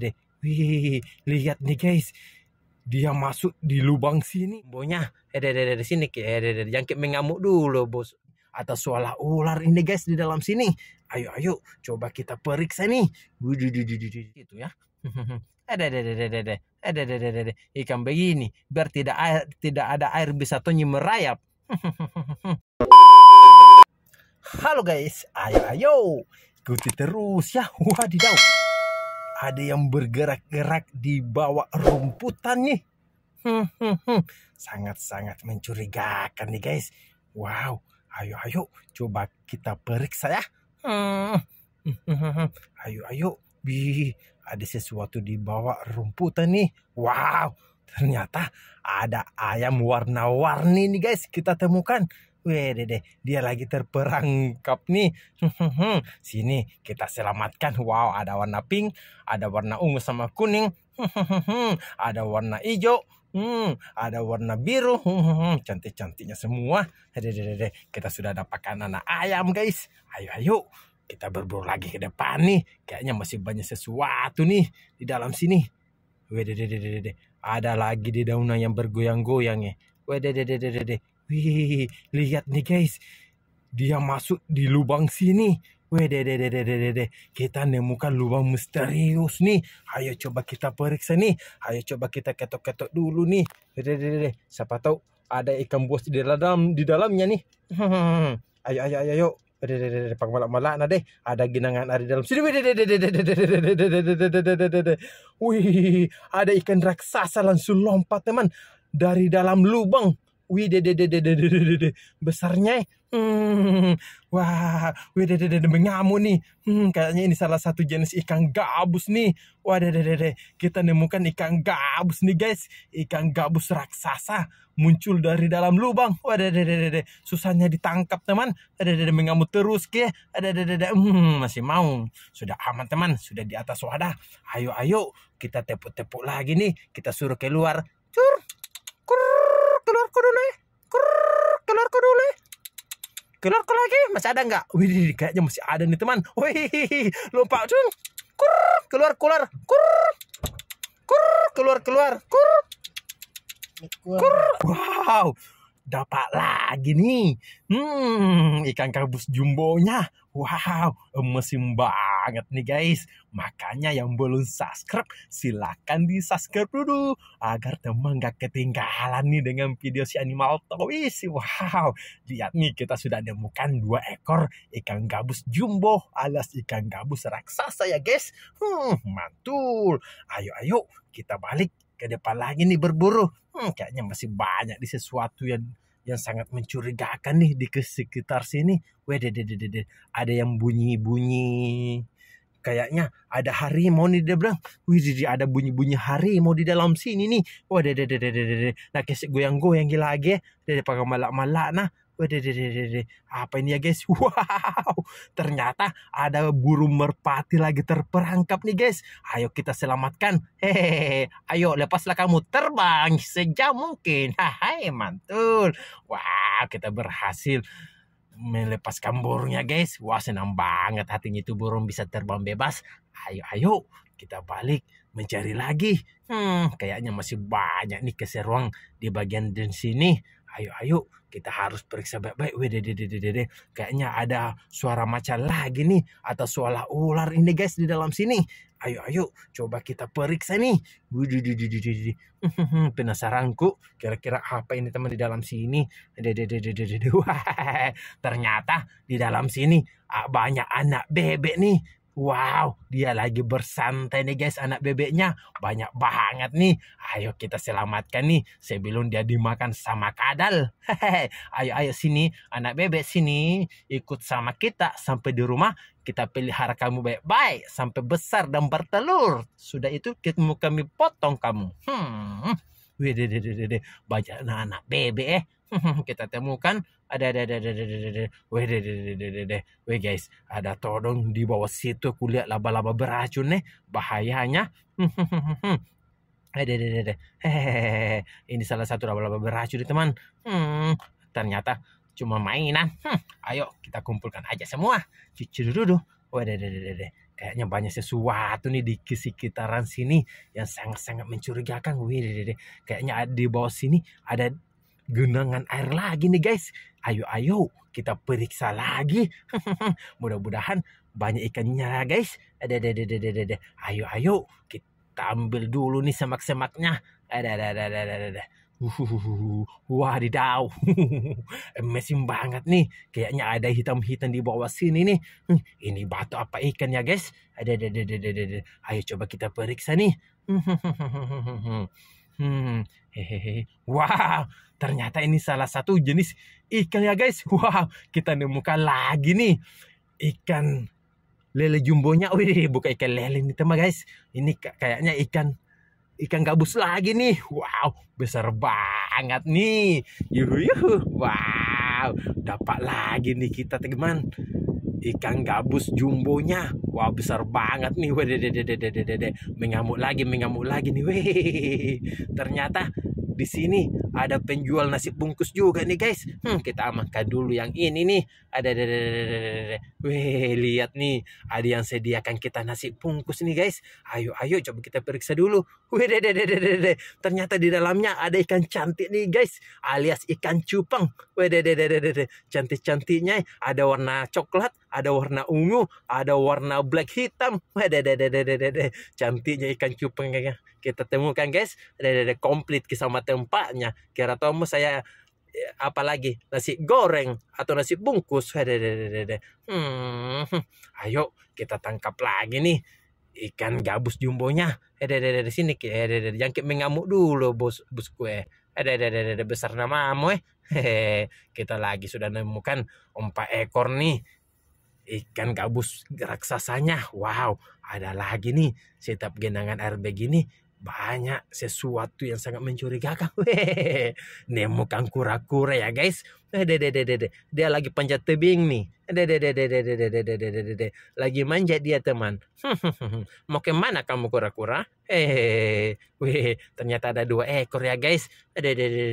deh wih lihat nih guys dia masuk di lubang sini bonya eh dari dari sini eh dari jangkit mengamuk dulu bos atau suara ular ini guys di dalam sini. Ayo ayo coba kita periksa nih. itu ya. Ada ada ada ada ada ada ada ada ikan begini biar tidak air tidak ada air bisa besatunya merayap. Halo guys, ayo ayo ikuti terus ya. Wadidaw ada yang bergerak-gerak di bawah rumputan nih. Hmm, hmm, hmm. Sangat-sangat mencurigakan nih guys. Wow, ayo ayo coba kita periksa ya. Ayo ayo, bi ada sesuatu di bawah rumputan nih. Wow, ternyata ada ayam warna-warni nih guys kita temukan. Wede deh, dia lagi terperangkap nih. Sini kita selamatkan. Wow, ada warna pink, ada warna ungu sama kuning, ada warna hijau, hmm, ada warna biru. cantik-cantiknya semua. Dede dede, Kita sudah dapatkan anak ayam, guys. Ayo, ayo. Kita berburu lagi ke depan nih. Kayaknya masih banyak sesuatu nih di dalam sini. Wede dede, Ada lagi di daunan yang bergoyang-goyang ya. Wede deh, deh, Wih, lihat nih guys. Dia masuk di lubang sini. Wih, deh, deh, deh, deh, deh, deh. Kita nemukan lubang misterius nih. Ayo coba kita periksa nih. Ayo coba kita ketok-ketok dulu nih. Deh, deh, deh, deh. Siapa tahu ada ikan buas di dalam di dalamnya nih. ayo, ayo, ayo, ayo. Deh, deh, deh, deh. Pak malak-malak nah deh. Ada genangan ada dalam sini. Deh, deh, deh, deh, deh, deh, deh, deh, deh, deh, deh, deh. Wih, ada ikan raksasa langsung lompat teman dari dalam lubang. Widededededededede besarnya. Hmm, wah, widededede mengamu nih. Hmm, kayaknya ini salah satu jenis ikan gabus nih. Wah, dededede, kita nemukan ikan gabus nih guys. Ikan gabus raksasa muncul dari dalam lubang. Wah, dededede, susahnya ditangkap teman. Dededede mengamuk terus ke. Dededede, hmm, masih mau. Sudah aman teman, sudah di atas wadah. Ayo, ayo, kita tepuk-tepuk lagi nih. Kita suruh keluar. Cur, keluar keluar lagi masih ada nggak wih kayaknya masih ada nih teman wih lupa cun kur keluar keluar kur kur keluar keluar kur kur wow dapat lagi nih. Hmm, ikan gabus jumbonya. Wow, mesin banget nih guys. Makanya yang belum subscribe, silahkan di subscribe dulu. Agar teman gak ketinggalan nih dengan video si animal toys. Wow, lihat nih kita sudah nemukan dua ekor ikan gabus jumbo alas ikan gabus raksasa ya guys. Hmm, mantul. Ayo, ayo kita balik ke depan lagi nih berburu. Hmm, kayaknya masih banyak di sesuatu yang yang sangat mencurigakan nih di sekitar sini. Wede, de, de, de, de. ada yang bunyi-bunyi. Kayaknya ada harimau nih dia bilang. Wih, de, ada bunyi-bunyi harimau di dalam sini nih. Wede, de, de, de, de, de. Nah, kesek goyang-goyang gila lagi. Eh. Dia pakai malak-malak nah. Waduh, apa ini ya guys? Wow, ternyata ada burung merpati lagi terperangkap nih guys. Ayo kita selamatkan. Hehehe, ayo lepaslah kamu terbang sejauh mungkin. Hai, mantul. Wow, kita berhasil melepas burungnya guys. Wah, senang banget hatinya itu burung bisa terbang bebas. Ayo, ayo kita balik mencari lagi. Hmm, kayaknya masih banyak nih keseruan di bagian di sini ayo ayo kita harus periksa baik-baik deh kayaknya ada suara macan lagi nih atau suara ular ini guys di dalam sini ayo ayo coba kita periksa nih penasaranku kira-kira apa ini teman di dalam sini ternyata di dalam sini banyak anak bebek nih Wow, dia lagi bersantai nih guys anak bebeknya. Banyak banget nih. Ayo kita selamatkan nih sebelum dia dimakan sama kadal. Hehehe. Ayo ayo sini anak bebek sini ikut sama kita sampai di rumah kita pelihara kamu baik-baik sampai besar dan bertelur. Sudah itu kita kami potong kamu. Hmm. Wih, deh, deh, deh, deh. Banyak anak-anak bebek eh. kita temukan ada ada ada ada ada ada weh ada deh deh deh deh weh guys ada todong di bawah situ kulihat laba-laba beracun nih bahayanya ada ada ada hehehe ini salah satu laba-laba beracun nih teman hmm, ternyata cuma mainan hmm, ayo kita kumpulkan aja semua cucu dulu weh deh deh deh deh kayaknya banyak sesuatu nih di sekitaran sini yang sangat-sangat mencurigakan. Wih, deh, deh, deh. kayaknya di bawah sini ada genangan air lagi nih guys. Ayo ayo kita periksa lagi. Mudah-mudahan banyak ikannya guys. Ada ada ada ada Ayo ayo kita ambil dulu nih semak-semaknya. Ada ada ada ada ada. Uhuhuhu. Wadidaw banget nih Kayaknya ada hitam-hitam di bawah sini nih hm, Ini batu apa ikan ya guys Ada, ada, ada, ada, ada Ayo coba kita periksa nih Hmm, hehehe. Wow, ternyata ini salah satu jenis ikan ya guys. Wow, kita nemukan lagi nih ikan lele jumbonya. Wih, bukan ikan lele nih teman guys. Ini kayaknya ikan ikan gabus lagi nih. Wow, besar banget nih. Yuhu yuhu. Wow, dapat lagi nih kita teman ikan gabus jumbonya wah besar banget nih wede dede mengamuk lagi mengamuk lagi nih weh ternyata di sini ada penjual nasi bungkus juga nih guys. Hmm, kita amankan dulu yang ini nih. Ada, ada, ada, ada, ada. Weh, lihat nih, ada yang sediakan kita nasi bungkus nih guys. Ayo, ayo, coba kita periksa dulu. Weh, de de de de de. Ternyata di dalamnya ada ikan cantik nih guys, alias ikan cupang. Weh, de de de de de. Cantik-cantiknya, ada warna coklat, ada warna ungu, ada warna black hitam. de de de de de de. cantiknya ikan cupang ya. Kita temukan guys, ada komplit ke sama tempatnya kira Keratomu saya ya, apalagi nasi goreng atau nasi bungkus. Hmm, ayo kita tangkap lagi nih ikan gabus jumbonya. Ada sini. Ada jangkit mengamuk dulu bos bos kue Ada besar nama besar eh. Hehehe, kita lagi sudah menemukan empat ekor nih ikan gabus raksasanya. Wow, ada lagi nih setiap genangan air begini banyak sesuatu yang sangat mencurigakan. nemu kang kura-kura ya guys. de de de. Dia lagi panjat tebing nih. de de de de de de. Lagi manjat dia teman. Mau kemana kamu kura-kura? Eh, wih, ternyata ada dua ekor ya guys. Ada, ada, ada,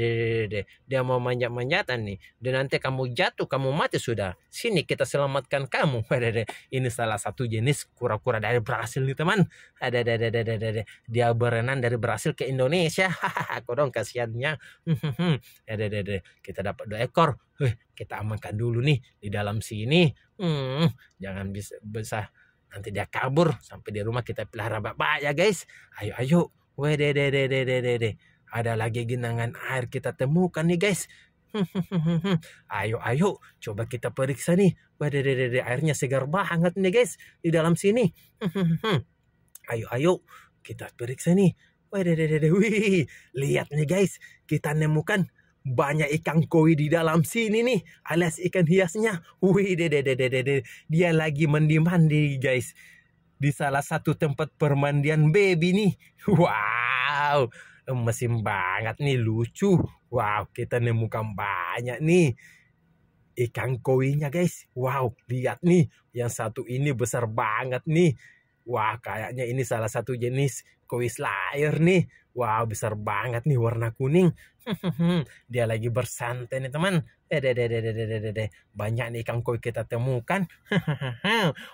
ada, Dia mau manjat-manjatan nih. Dan nanti kamu jatuh, kamu mati sudah. Sini kita selamatkan kamu. Ada, ada. Ini salah satu jenis kura-kura dari Brasil nih teman. Ada, ada, ada, ada, ada. Dia berenang dari Brasil ke Indonesia. Hahaha, dong kasihannya. ada, ada, ada. Kita dapat dua ekor. Wih, kita amankan dulu nih di dalam sini. Hmm, jangan bisa besar nanti dia kabur sampai di rumah kita pelihara bapak ya guys ayo ayo wede de de de de de ada lagi genangan air kita temukan nih guys ayo ayo coba kita periksa nih wede de de de airnya segar banget nih guys di dalam sini ayo ayo kita periksa nih wede de de de wih lihat nih guys kita nemukan banyak ikan koi di dalam sini nih alias ikan hiasnya wih de de de de de dia lagi mandi mandi guys di salah satu tempat permandian baby nih wow mesin banget nih lucu wow kita nemukan banyak nih ikan koinya guys wow lihat nih yang satu ini besar banget nih Wah, kayaknya ini salah satu jenis kuis layer nih. Wow, besar banget nih warna kuning. Dia lagi bersantai nih teman. Banyak nih ikan koi kita temukan.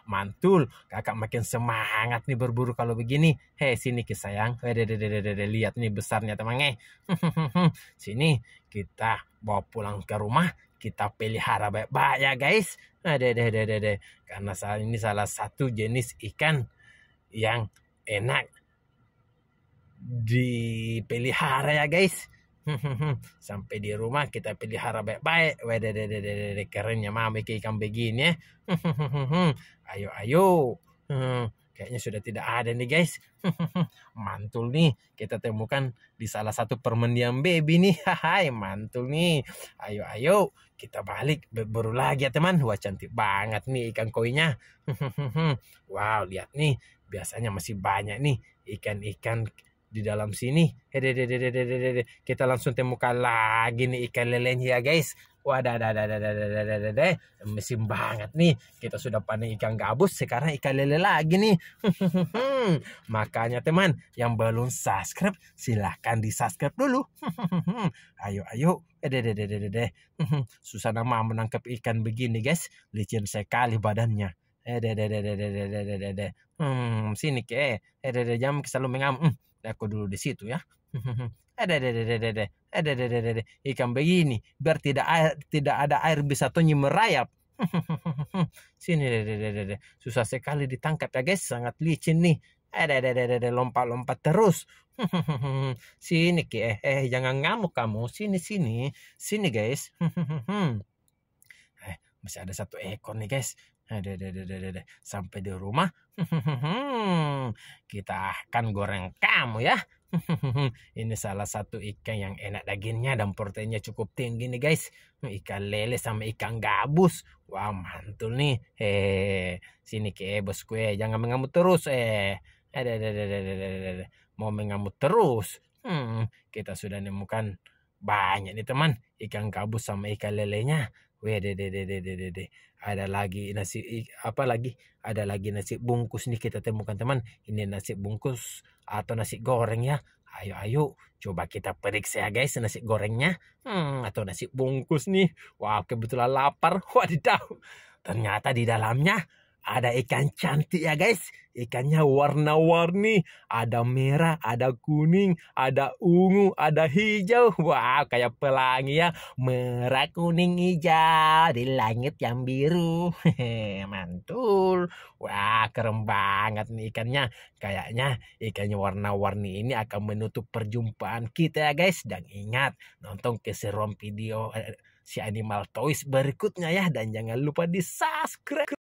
Mantul, kakak makin semangat nih berburu kalau begini. Hei, sini ke sayang. Lihat nih besarnya teman. Eh. Sini, kita bawa pulang ke rumah. Kita pelihara baik-baik ya guys. Karena ini salah satu jenis ikan yang enak dipelihara ya guys sampai di rumah kita pelihara baik-baik de kerennya mami ke ikan begini ya ayo ayo kayaknya sudah tidak ada nih guys mantul nih kita temukan di salah satu permendian baby nih hai mantul nih ayo ayo kita balik berburu lagi ya teman wah cantik banget nih ikan koinnya wow lihat nih biasanya masih banyak nih ikan-ikan di dalam sini. kita langsung temukan lagi nih ikan lelenya ya guys. Wadah, dah, dah, dah, dah, dah, dah, dah, dah. mesin banget nih. Kita sudah panen ikan gabus, sekarang ikan lele lagi nih. Makanya teman, yang belum subscribe, silahkan di subscribe dulu. ayo, ayo. Deh, deh, deh, deh, deh. Susah nama menangkap ikan begini guys. Licin sekali badannya eh deh deh deh deh deh deh deh deh deh hmm sini ke eh deh deh jam lu mengam hmm aku dulu di situ ya eh deh deh deh deh deh eh deh deh deh deh ikan begini biar tidak air tidak ada air bisa tonyi merayap sini deh deh deh deh susah sekali ditangkap ya guys sangat licin nih eh deh deh deh deh lompat lompat terus sini ke eh eh jangan ngamuk kamu sini sini sini guys masih ada satu ekor nih guys ada, ada, ada, ada, ada. Sampai di rumah, kita akan goreng kamu ya. Ini salah satu ikan yang enak dagingnya dan proteinnya cukup tinggi nih guys. Ikan lele sama ikan gabus. Wah wow, mantul nih. Hehehe. sini ke bos kue. Jangan mengamuk terus. Eh, ada, ada, ada, ada, ada, ada. Mau mengamuk terus. Hmm, kita sudah nemukan banyak nih teman. Ikan gabus sama ikan lelenya. Wede, deh, deh, deh, deh, deh, deh. Ada lagi nasi apa lagi? Ada lagi nasi bungkus nih kita temukan teman. Ini nasi bungkus atau nasi goreng ya. Ayo ayo coba kita periksa ya guys nasi gorengnya. Hmm, atau nasi bungkus nih. Wah, kebetulan lapar. Wadidaw. Ternyata di dalamnya ada ikan cantik ya guys. Ikannya warna-warni, ada merah, ada kuning, ada ungu, ada hijau. Wow, kayak pelangi ya. Merah, kuning, hijau di langit yang biru. Hehehe, mantul. Wah, keren banget nih ikannya. Kayaknya ikannya warna-warni ini akan menutup perjumpaan kita ya guys. Dan ingat, nonton keseruan video eh, si Animal Toys berikutnya ya. Dan jangan lupa di subscribe.